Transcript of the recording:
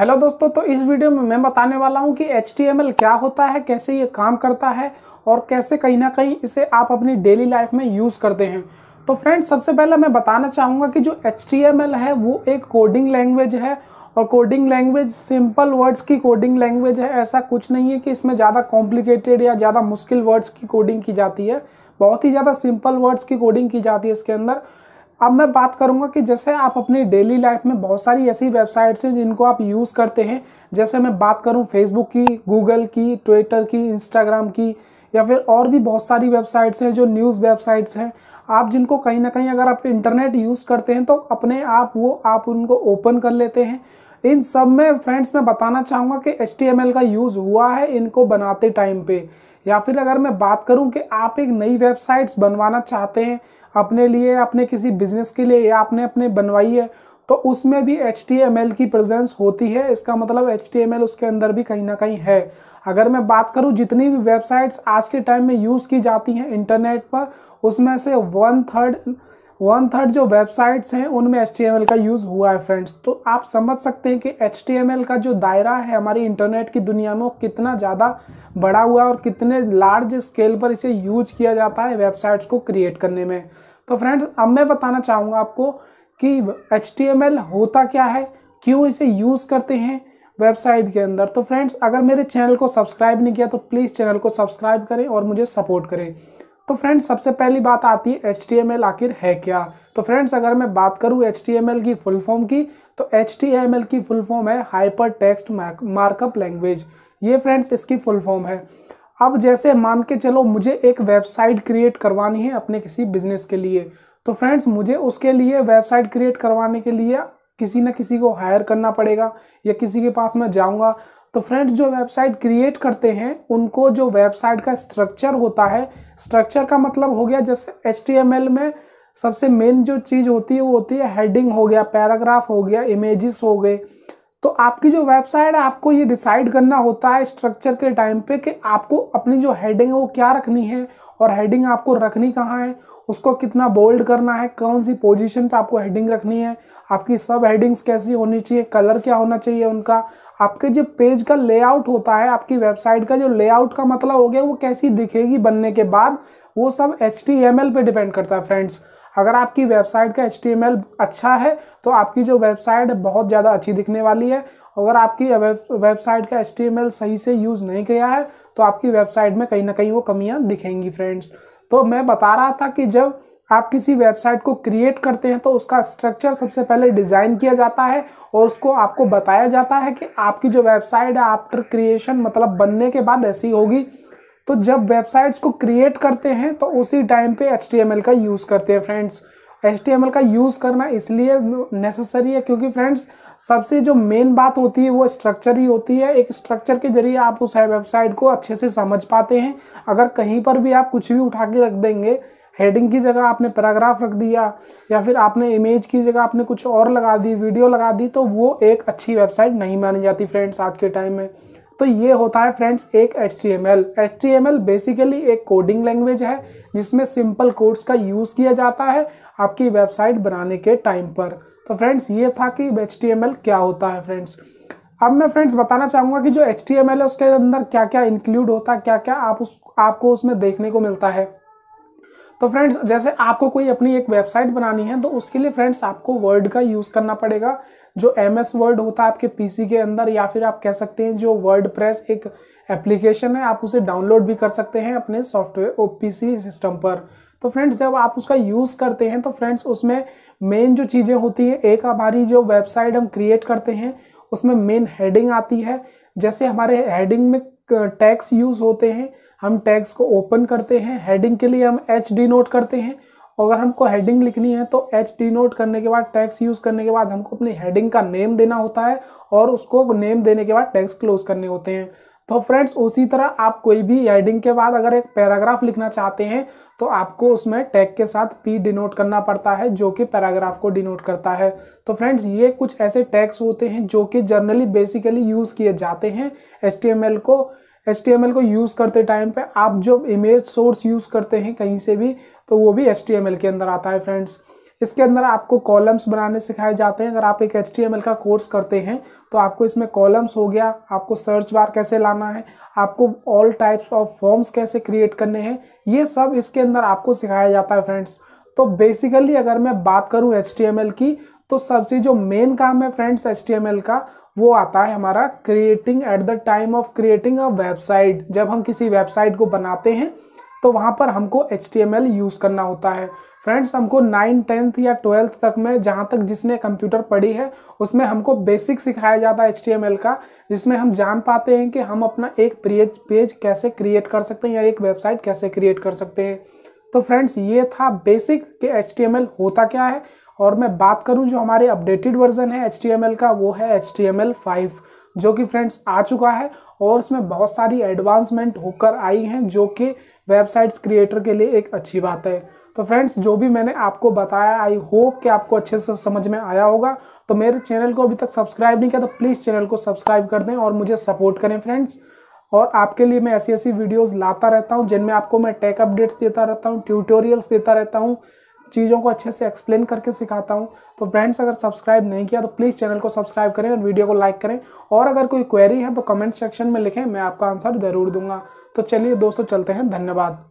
hello दोस्तों तो इस वीडियो में मैं बताने वाला हूं कि एच क्या होता है कैसे ये काम करता है और कैसे कहीं ना कहीं इसे आप अपनी डेली लाइफ में यूज़ करते हैं तो फ्रेंड्स सबसे पहले मैं बताना चाहूँगा कि जो एच है वो एक कोडिंग लैंग्वेज है और कोडिंग लैंग्वेज सिंपल वर्ड्स की कोडिंग लैंग्वेज है ऐसा कुछ नहीं है कि इसमें ज़्यादा कॉम्प्लिकेटेड या ज़्यादा मुश्किल वर्ड्स की कोडिंग की जाती है बहुत ही ज़्यादा सिंपल वर्ड्स की कोडिंग की जाती है इसके अंदर अब मैं बात करूंगा कि जैसे आप अपनी डेली लाइफ में बहुत सारी ऐसी वेबसाइट्स हैं जिनको आप यूज़ करते हैं जैसे मैं बात करूं फेसबुक की गूगल की ट्विटर की इंस्टाग्राम की या फिर और भी बहुत सारी वेबसाइट्स हैं जो न्यूज़ वेबसाइट्स हैं आप जिनको कहीं ना कहीं अगर आप इंटरनेट यूज़ करते हैं तो अपने आप वो आप उनको ओपन कर लेते हैं इन सब में फ्रेंड्स मैं बताना चाहूँगा कि एच का यूज़ हुआ है इनको बनाते टाइम पे या फिर अगर मैं बात करूँ कि आप एक नई वेबसाइट्स बनवाना चाहते हैं अपने लिए अपने किसी बिजनेस के लिए या आपने अपने बनवाई है तो उसमें भी एच की प्रेजेंस होती है इसका मतलब एच उसके अंदर भी कहीं ना कहीं है अगर मैं बात करूं जितनी भी वेबसाइट्स आज के टाइम में यूज़ की जाती हैं इंटरनेट पर उसमें से वन थर्ड वन थर्ड जो वेबसाइट्स हैं उनमें एच का यूज़ हुआ है फ्रेंड्स तो आप समझ सकते हैं कि एच का जो दायरा है हमारी इंटरनेट की दुनिया में वो कितना ज़्यादा बड़ा हुआ और कितने लार्ज स्केल पर इसे यूज किया जाता है वेबसाइट्स को क्रिएट करने में तो फ्रेंड्स अब मैं बताना चाहूँगा आपको कि एच होता क्या है क्यों इसे यूज़ करते हैं वेबसाइट के अंदर तो फ्रेंड्स अगर मेरे चैनल को सब्सक्राइब नहीं किया तो प्लीज़ चैनल को सब्सक्राइब करें और मुझे सपोर्ट करें तो फ्रेंड्स सबसे पहली बात आती है एच टी आखिर है क्या तो फ्रेंड्स अगर मैं बात करूँ एच की फुल फॉर्म की तो एच की फुल फॉर्म है हाइपर टेक्स्ट मार्कअप लैंग्वेज ये फ्रेंड्स इसकी फुल फॉर्म है अब जैसे मान के चलो मुझे एक वेबसाइट क्रिएट करवानी है अपने किसी बिजनेस के लिए तो फ्रेंड्स मुझे उसके लिए वेबसाइट क्रिएट करवाने के लिए किसी ना किसी को हायर करना पड़ेगा या किसी के पास मैं जाऊँगा तो फ्रेंड्स जो वेबसाइट क्रिएट करते हैं उनको जो वेबसाइट का स्ट्रक्चर होता है स्ट्रक्चर का मतलब हो गया जैसे एच में सबसे मेन जो चीज़ होती है वो होती है हेडिंग हो गया पैराग्राफ हो गया इमेजेस हो गए तो आपकी जो वेबसाइट है आपको ये डिसाइड करना होता है स्ट्रक्चर के टाइम पे कि आपको अपनी जो हेडिंग है वो क्या रखनी है और हेडिंग आपको रखनी कहाँ है उसको कितना बोल्ड करना है कौन सी पोजीशन पे आपको हेडिंग रखनी है आपकी सब हेडिंग्स कैसी होनी चाहिए कलर क्या होना चाहिए उनका आपके जो पेज का लेआउट होता है आपकी वेबसाइट का जो लेआउट का मतलब हो गया वो कैसी दिखेगी बनने के बाद वो सब एच पे डिपेंड करता है फ्रेंड्स अगर आपकी वेबसाइट का एच अच्छा है तो आपकी जो वेबसाइट बहुत ज़्यादा अच्छी दिखने वाली है अगर आपकी वेबसाइट का एच सही से यूज़ नहीं किया है तो आपकी वेबसाइट में कहीं ना कहीं वो कमियाँ दिखेंगी फ्रेंड्स तो मैं बता रहा था कि जब आप किसी वेबसाइट को क्रिएट करते हैं तो उसका स्ट्रक्चर सबसे पहले डिज़ाइन किया जाता है और उसको आपको बताया जाता है कि आपकी जो वेबसाइट है आफ्टर क्रिएशन मतलब बनने के बाद ऐसी होगी तो जब वेबसाइट्स को क्रिएट करते हैं तो उसी टाइम पे एच का यूज़ करते हैं फ्रेंड्स एच का यूज़ करना इसलिए नेसेसरी है क्योंकि फ्रेंड्स सबसे जो मेन बात होती है वो स्ट्रक्चर ही होती है एक स्ट्रक्चर के जरिए आप उस वेबसाइट को अच्छे से समझ पाते हैं अगर कहीं पर भी आप कुछ भी उठा के रख देंगे हेडिंग की जगह आपने पैराग्राफ रख दिया या फिर आपने इमेज की जगह आपने कुछ और लगा दी वीडियो लगा दी तो वो एक अच्छी वेबसाइट नहीं मानी जाती फ्रेंड्स आज के टाइम में तो ये होता है फ्रेंड्स एक H T M L H T M L basically एक कोडिंग लैंग्वेज है जिसमें सिंपल कोड्स का यूज़ किया जाता है आपकी वेबसाइट बनाने के टाइम पर तो फ्रेंड्स ये था कि एच टी एम एल क्या होता है फ्रेंड्स अब मैं फ्रेंड्स बताना चाहूँगा कि जो एच टी एम एल है उसके अंदर क्या क्या इंक्लूड होता है क्या क्या आप उस आपको उसमें देखने को मिलता है तो फ्रेंड्स जैसे आपको कोई अपनी एक वेबसाइट बनानी है तो उसके लिए फ्रेंड्स आपको वर्ड का यूज़ करना पड़ेगा जो एम एस वर्ड होता है आपके पीसी के अंदर या फिर आप कह सकते हैं जो वर्ड प्रेस एक एप्लीकेशन है आप उसे डाउनलोड भी कर सकते हैं अपने सॉफ्टवेयर ओ पीसी सिस्टम पर तो फ्रेंड्स जब आप उसका यूज़ करते हैं तो फ्रेंड्स उसमें मेन जो चीज़ें होती हैं एक हमारी जो वेबसाइट हम क्रिएट करते हैं उसमें मेन हेडिंग आती है जैसे हमारे हेडिंग में टैक्स यूज़ होते हैं हम टैक्स को ओपन करते हैं हेडिंग के लिए हम एच डी नोट करते हैं अगर हमको हेडिंग लिखनी है तो एच डी नोट करने के बाद टैक्स यूज़ करने के बाद हमको अपनी हेडिंग का नेम देना होता है और उसको नेम देने के बाद टैक्स क्लोज करने होते हैं तो फ्रेंड्स उसी तरह आप कोई भी हेडिंग के बाद अगर एक पैराग्राफ लिखना चाहते हैं तो आपको उसमें टैग के साथ पी डिनोट करना पड़ता है जो कि पैराग्राफ को डिनोट करता है तो फ्रेंड्स ये कुछ ऐसे टैग्स होते हैं जो कि जर्नली बेसिकली यूज़ किए जाते हैं एस को एस को यूज़ करते टाइम पर आप जो इमेज सोर्स यूज़ करते हैं कहीं से भी तो वो भी एस के अंदर आता है फ्रेंड्स इसके अंदर आपको कॉलम्स बनाने सिखाए जाते हैं अगर आप एक एच का कोर्स करते हैं तो आपको इसमें कॉलम्स हो गया आपको सर्च बार कैसे लाना है आपको ऑल टाइप्स ऑफ फॉर्म्स कैसे क्रिएट करने हैं ये सब इसके अंदर आपको सिखाया जाता है फ्रेंड्स तो बेसिकली अगर मैं बात करूँ एच की तो सबसे जो मेन काम है फ्रेंड्स एच का वो आता है हमारा creating at the time of creating a website जब हम किसी वेबसाइट को बनाते हैं तो वहाँ पर हमको एच यूज़ करना होता है फ्रेंड्स हमको नाइन टेंथ या ट्वेल्थ तक में जहाँ तक जिसने कंप्यूटर पढ़ी है उसमें हमको बेसिक सिखाया जाता है एच का जिसमें हम जान पाते हैं कि हम अपना एक पेज पेज कैसे क्रिएट कर सकते हैं या एक वेबसाइट कैसे क्रिएट कर सकते हैं तो फ्रेंड्स ये था बेसिक कि एच होता क्या है और मैं बात करूँ जो हमारे अपडेटेड वर्जन है एच का वो है एच टी जो कि फ्रेंड्स आ चुका है और उसमें बहुत सारी एडवांसमेंट होकर आई हैं जो कि वेबसाइट्स क्रिएटर के लिए एक अच्छी बात है तो फ्रेंड्स जो भी मैंने आपको बताया आई होप कि आपको अच्छे से समझ में आया होगा तो मेरे चैनल को अभी तक सब्सक्राइब नहीं किया तो प्लीज़ चैनल को सब्सक्राइब कर दें और मुझे सपोर्ट करें फ्रेंड्स और आपके लिए मैं ऐसी ऐसी वीडियोस लाता रहता हूँ जिनमें आपको मैं टेक अपडेट्स देता रहता हूँ ट्यूटोरियल्स देता रहता हूँ चीज़ों को अच्छे से एक्सप्लेन करके सिखाता हूँ तो फ्रेंड्स अगर सब्सक्राइब नहीं किया तो प्लीज़ चैनल को सब्सक्राइब करें और वीडियो को लाइक करें और अगर कोई क्वेरी है तो कमेंट सेक्शन में लिखें मैं आपका आंसर ज़रूर दूंगा तो चलिए दोस्तों चलते हैं धन्यवाद